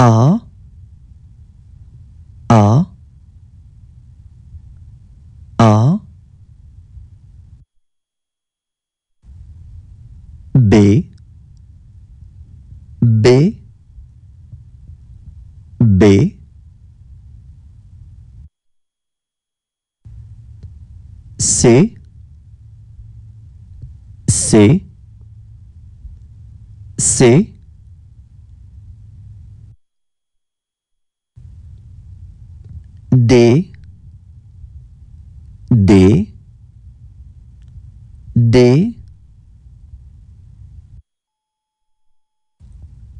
A A A B B B C C C D D D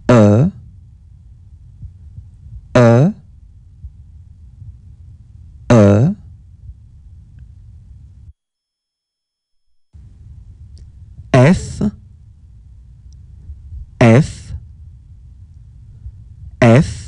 E E E F F F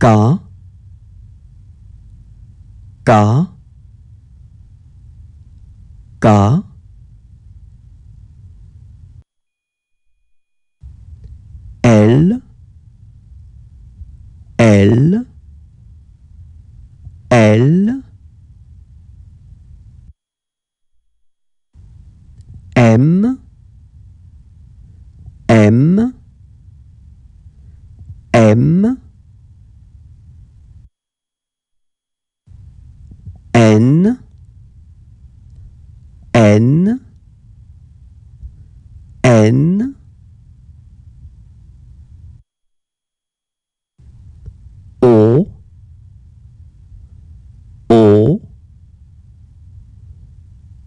có có có L L L M M M N N N O O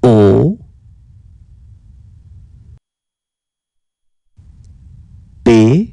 O B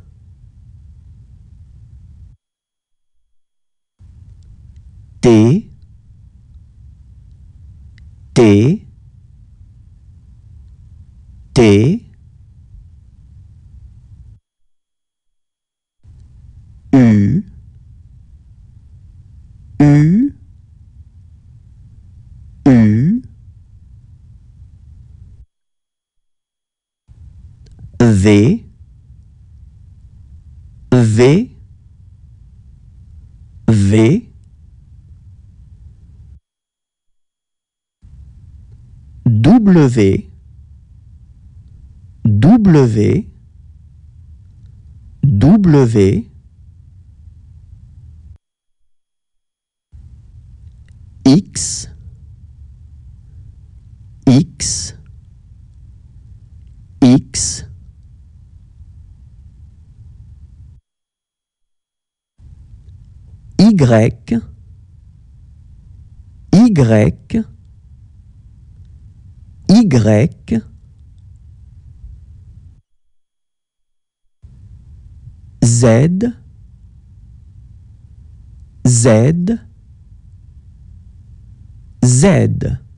T T U U U V V V W W W X X X Y Y y Z Z Z